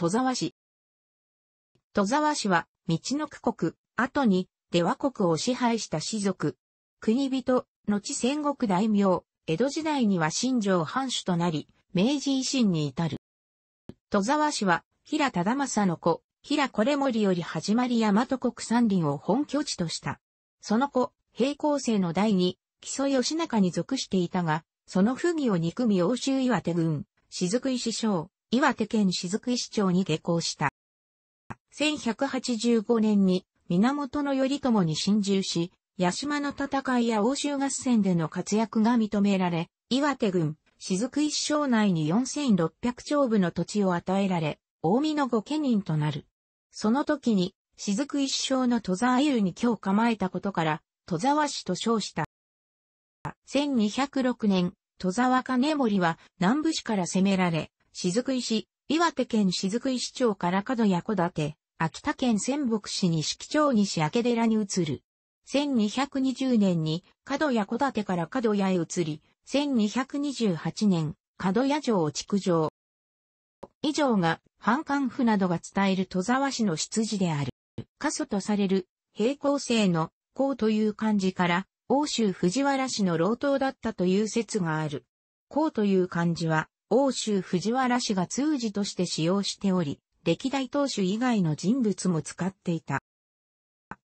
戸沢氏。戸沢氏は、道の区国、後に、出羽国を支配した士族。国人、後戦国大名、江戸時代には新庄藩主となり、明治維新に至る。戸沢氏は、平忠政の子、平これ森より始まり大和国山林を本拠地とした。その子、平行生の代に、木曽義仲に属していたが、その不義を憎み欧州岩手軍、雫石将、岩手県雫石町に下校した。1185年に源頼朝に侵入し、八島の戦いや欧州合戦での活躍が認められ、岩手郡、雫石省内に4600丁部の土地を与えられ、大見の御家人となる。その時に、雫石省の戸沢湯に今日構えたことから、戸沢氏と称した。1206年、戸沢金森は南部市から攻められ、雫石、岩手県雫石町から角谷小立、秋田県仙北市西木町西明寺に移る。1220年に角谷小立から角谷へ移り、1228年、角谷城を築城。以上が、反官府などが伝える戸沢市の出自である。過疎とされる、平行性の、こうという漢字から、欧州藤原氏の老頭だったという説がある。こうという漢字は、欧州藤原氏が通詞として使用しており、歴代当主以外の人物も使っていた。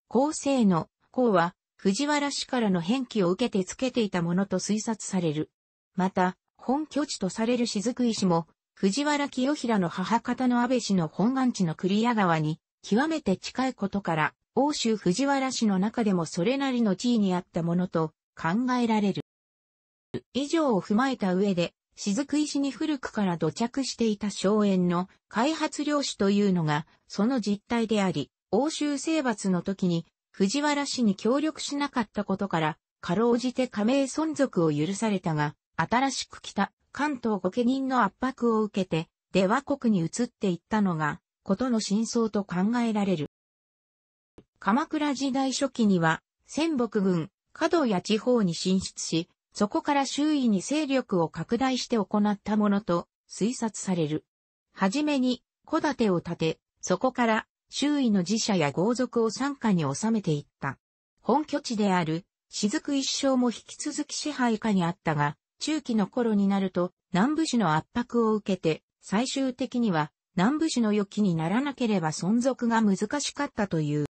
後世の後は藤原氏からの返記を受けてつけていたものと推察される。また、本拠地とされる雫石も、藤原清平の母方の安倍氏の本願地の栗谷川に、極めて近いことから、欧州藤原氏の中でもそれなりの地位にあったものと考えられる。以上を踏まえた上で、雫石に古くから土着していた荘園の開発領主というのがその実態であり、欧州征伐の時に藤原氏に協力しなかったことから、かろうじて加盟存続を許されたが、新しく来た関東御家人の圧迫を受けて、出和国に移っていったのが、ことの真相と考えられる。鎌倉時代初期には、仙北軍、角谷地方に進出し、そこから周囲に勢力を拡大して行ったものと推察される。はじめに、戸建てを建て、そこから周囲の寺社や豪族を参加に収めていった。本拠地である、雫一生も引き続き支配下にあったが、中期の頃になると南部市の圧迫を受けて、最終的には南部市の良きにならなければ存続が難しかったという。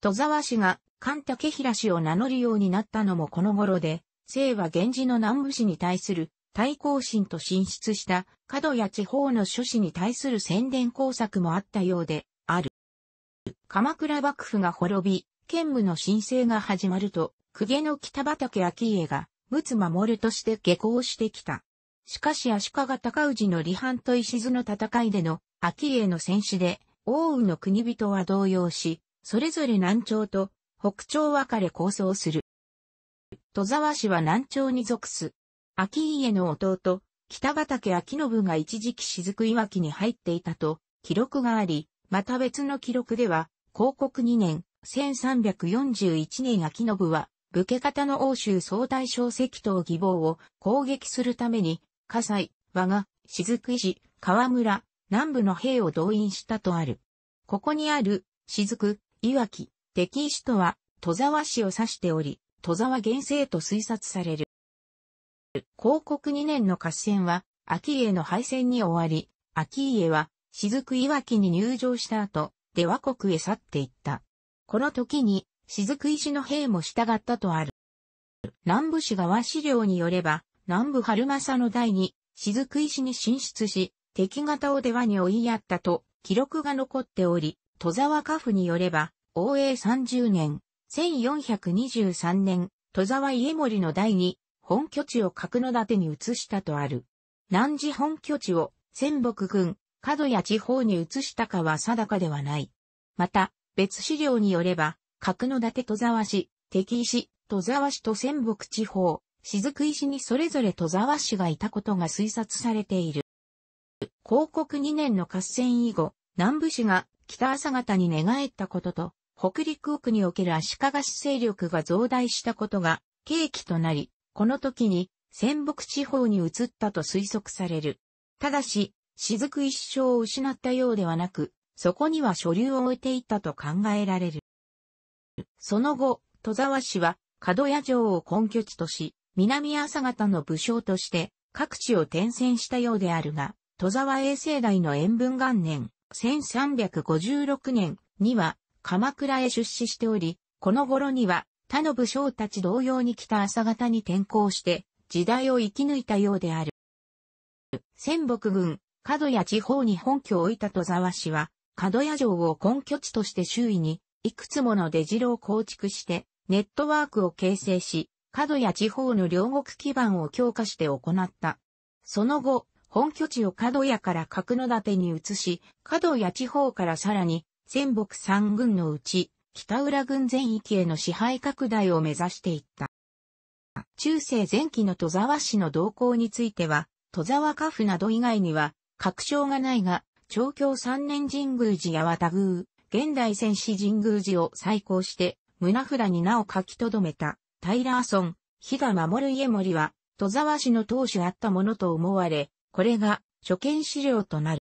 戸沢氏が菅竹平氏を名乗るようになったのもこの頃で、清は源氏の南部氏に対する対抗心と進出した角や地方の諸氏に対する宣伝工作もあったようである。鎌倉幕府が滅び、剣武の申請が始まると、公家の北畠顕家が、陸奥守として下校してきた。しかし足利尊氏の離反と石津の戦いでの顕家の戦死で、大羽の国人は動揺し、それぞれ南朝と北朝別れ構想する。戸沢氏は南朝に属す。秋家の弟、北畠秋信が一時期雫岩木に入っていたと記録があり、また別の記録では、広告2年、1341年秋信は、武家方の欧州総大将石頭義望を攻撃するために、葛西、和賀、雫石、河村、南部の兵を動員したとある。ここにある、雫、岩木、敵石とは、戸沢氏を指しており、戸沢源生と推察される。広告2年の合戦は、秋家の敗戦に終わり、秋家は、雫岩木に入城した後、出和国へ去っていった。この時に、雫石の兵も従ったとある。南部氏側資料によれば、南部春政の代に、雫石に進出し、敵方を出羽に追いやったと、記録が残っており、戸沢家父によれば、応永30年、1423年、戸沢家森の第二、本拠地を角盾に移したとある。南寺本拠地を、仙北郡、角谷地方に移したかは定かではない。また、別資料によれば、角盾戸沢市、敵石、戸沢市と仙北地方、雫石にそれぞれ戸沢市がいたことが推察されている。広告2年の合戦以後、南部市が北朝方に寝返ったことと、北陸奥における足利市勢力が増大したことが契機となり、この時に仙北地方に移ったと推測される。ただし、雫一生を失ったようではなく、そこには所流を置いていったと考えられる。その後、戸沢氏は、角屋城を根拠地とし、南朝方の武将として、各地を転戦したようであるが、戸沢衛生代の延文元年、1356年には、鎌倉へ出資しており、この頃には他の武将たち同様に北朝方に転向して、時代を生き抜いたようである。仙北軍、角谷地方に本拠を置いた戸沢氏は、角谷城を根拠地として周囲に、いくつもの出城を構築して、ネットワークを形成し、角谷地方の両国基盤を強化して行った。その後、本拠地を角谷から角館に移し、角谷地方からさらに仙北三軍のうち、北浦軍全域への支配拡大を目指していった。中世前期の戸沢氏の動向については、戸沢家府など以外には、確証がないが、調教三年神宮寺や和田宮、現代戦士神宮寺を再興して、胸札に名を書き留めた、タイラーソン、飛騨守家森は、戸沢氏の当主あったものと思われ、これが、初見資料となる。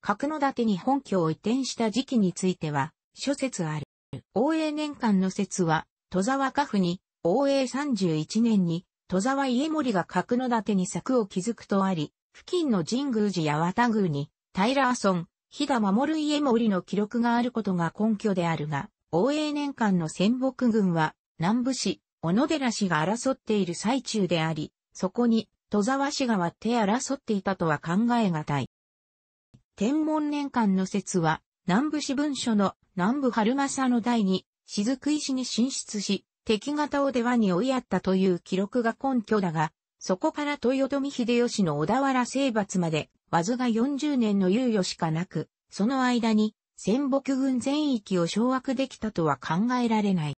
角盾に本拠を移転した時期については、諸説ある。王永年間の説は、戸沢家府に、応永31年に、戸沢家森が角盾に柵を築くとあり、付近の神宮寺や綿宮に、タイラー飛騨守家森の記録があることが根拠であるが、王永年間の戦北軍は、南部市、小野寺氏が争っている最中であり、そこに、戸沢氏が割って争っていたとは考えがたい。天文年間の説は、南部史文書の南部春政の代に、雫石に進出し、敵方を出羽に追いやったという記録が根拠だが、そこから豊臣秀吉の小田原征伐まで、わずが40年の猶予しかなく、その間に、戦北軍全域を掌握できたとは考えられない。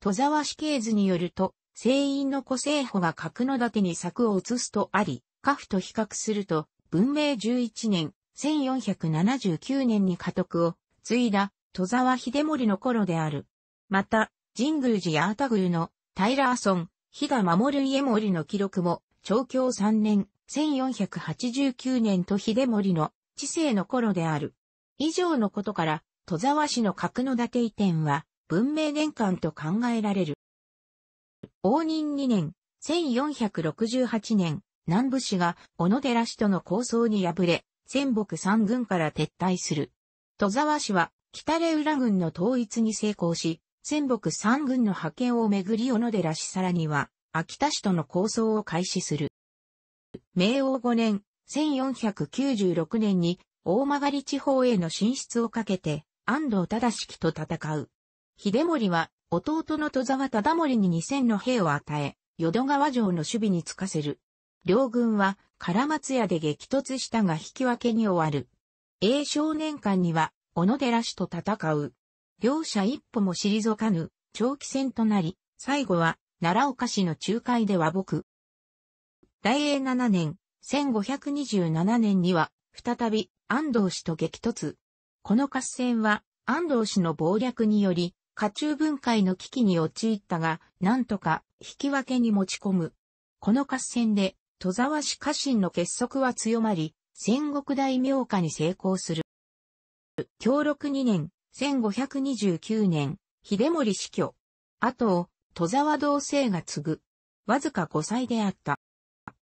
戸沢死刑図によると、聖院の古生保が角館に柵を移すとあり、家父と比較すると、文明11年、1479年に家督を継いだ戸沢秀森の頃である。また、神宮寺八幡宮の平ソ村、日が守家森の記録も、長教3年、1489年と秀森の知性の頃である。以上のことから、戸沢氏の角の立て移転は、文明年間と考えられる。応仁2年、1468年、南部氏が小野寺氏との抗争に敗れ、戦北三軍から撤退する。戸沢氏は北レ浦軍の統一に成功し、戦北三軍の派遣をめぐり小野寺氏さらには、秋田市との構想を開始する。明王5年、1496年に大曲地方への進出をかけて安藤忠式と戦う。秀森は弟の戸沢忠盛に2000の兵を与え、淀川城の守備につかせる。両軍は唐松屋で激突したが引き分けに終わる。英少年間には、小野寺氏と戦う。両者一歩も退かぬ、長期戦となり、最後は、奈良岡市の仲介で和睦。大英7年、1527年には、再び、安藤氏と激突。この合戦は、安藤氏の謀略により、家中分解の危機に陥ったが、なんとか、引き分けに持ち込む。この合戦で、戸沢氏家臣の結束は強まり、戦国大名家に成功する。協力。2年、1529年、秀森死去。あと、戸沢同姓が継ぐ。わずか5歳であった。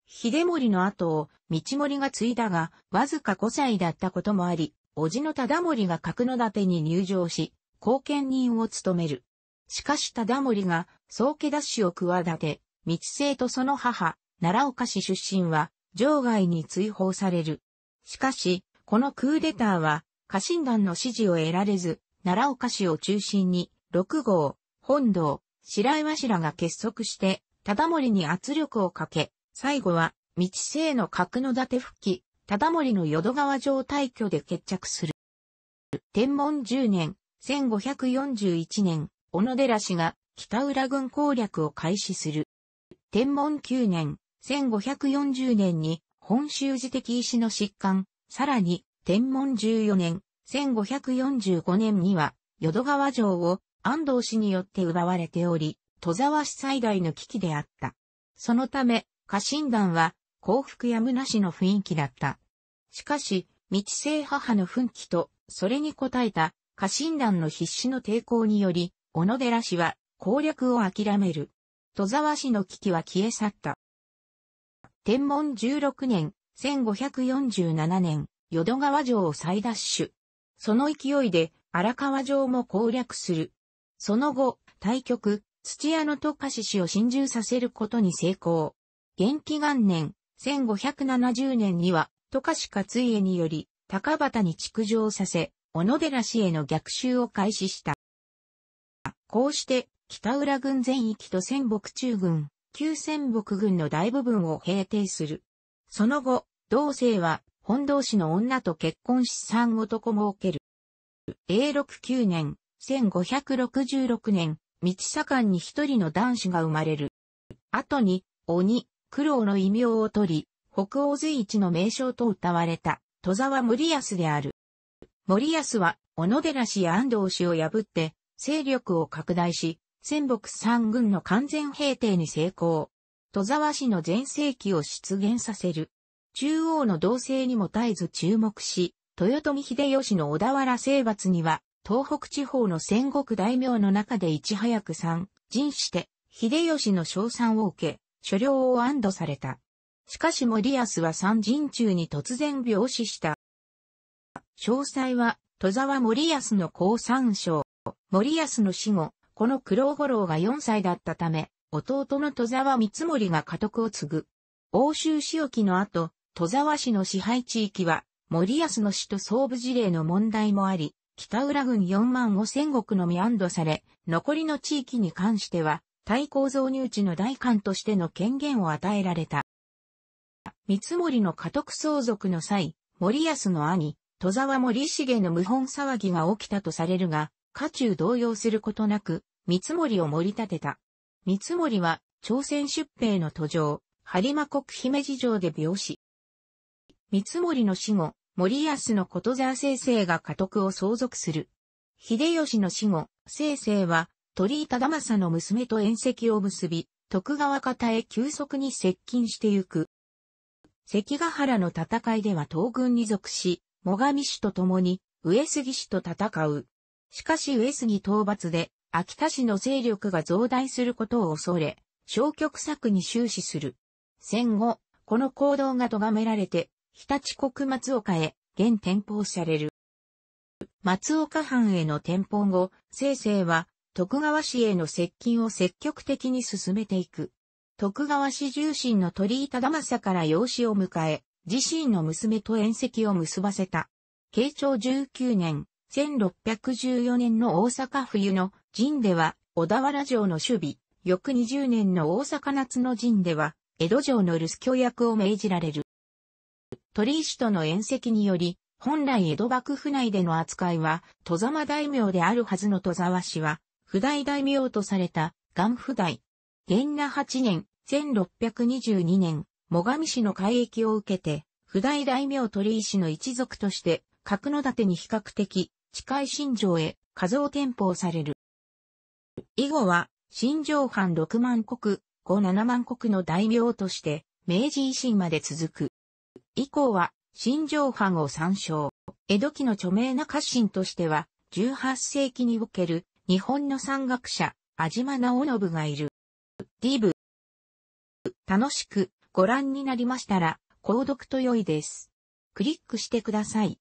秀森の後を道森が継いだが、わずか5歳だったこともあり、叔父の忠盛が角館に入城し、後見人を務める。しかし忠盛が宗家奪取を企て、道生とその母、奈良岡市出身は、場外に追放される。しかし、このクーデターは、家臣団の支持を得られず、奈良岡市を中心に、六号、本堂、白岩氏らが結束して、忠盛に圧力をかけ、最後は、道政の角の立復帰、忠盛の淀川城退去で決着する。天文10年、1541年、小野寺氏が北浦軍攻略を開始する。天文9年、1540年に本州寺的石の疾患、さらに天文14年、1545年には淀川城を安藤氏によって奪われており、戸沢市最大の危機であった。そのため、家臣団は幸福やむなしの雰囲気だった。しかし、未知性母の奮起と、それに応えた家臣団の必死の抵抗により、小野寺氏は攻略を諦める。戸沢氏の危機は消え去った。天文16年、1547年、淀川城を再奪取。その勢いで荒川城も攻略する。その後、対局、土屋の渡嘉氏を侵入させることに成功。元気元年、1570年には、渡嘉勝家により、高畑に築城させ、小野寺氏への逆襲を開始した。こうして、北浦軍全域と仙北中軍、旧戦国軍の大部分を平定する。その後、同姓は本堂氏の女と結婚し三男も受ける。永禄9年、1566年、道左官に一人の男子が生まれる。後に、鬼、苦労の異名を取り、北欧随一の名称と謳われた、戸沢森康である。森康は、小野寺氏や安藤氏を破って、勢力を拡大し、仙北三軍の完全平定に成功。戸沢氏の前世紀を出現させる。中央の動静にも絶えず注目し、豊臣秀吉の小田原征伐には、東北地方の戦国大名の中でいち早く参陣して、秀吉の賞賛を受け、所領を安堵された。しかし森安は参陣中に突然病死した。詳細は、戸沢森安の降参賞、森安の死後、この九郎五郎が4歳だったため、弟の戸沢光盛が家督を継ぐ。欧州仕置きの後、戸沢市の支配地域は、森安の市と総部事例の問題もあり、北浦郡4万5千石のみ安堵され、残りの地域に関しては、対抗造入地の代官としての権限を与えられた。三森の家督相続の際、森安の兄、戸沢森重の謀反騒ぎが起きたとされるが、家中動揺することなく、三森を盛り立てた。三森は、朝鮮出兵の途上、播磨国姫路城で病死。三森の死後、森安のことざ生が家督を相続する。秀吉の死後、生成は、鳥居忠政の娘と縁石を結び、徳川方へ急速に接近してゆく。関ヶ原の戦いでは東軍に属し、最上氏と共に上杉氏と戦う。しかし上杉討伐で、秋田市の勢力が増大することを恐れ、消極策に終始する。戦後、この行動が咎められて、日立国松岡へ、現転封される。松岡藩への転封後、清政は、徳川氏への接近を積極的に進めていく。徳川氏重臣の鳥居忠政から養子を迎え、自身の娘と縁石を結ばせた。慶長19年、1614年の大阪冬の陣では、小田原城の守備、翌20年の大阪夏の陣では、江戸城の留守協約を命じられる。鳥石との縁石により、本来江戸幕府内での扱いは、戸様大名であるはずの戸沢氏は、不代大名とされた、元不代。元那8年、1622年、最上氏の改域を受けて、不代大名鳥石の一族として、角の盾に比較的地海新城へ、数を転封される。以後は、新城藩6万国、5、7万国の大名として、明治維新まで続く。以降は、新城藩を参照。江戸期の著名な家臣としては、18世紀における日本の山岳者、安島直信がいる。DV。楽しくご覧になりましたら、購読と良いです。クリックしてください。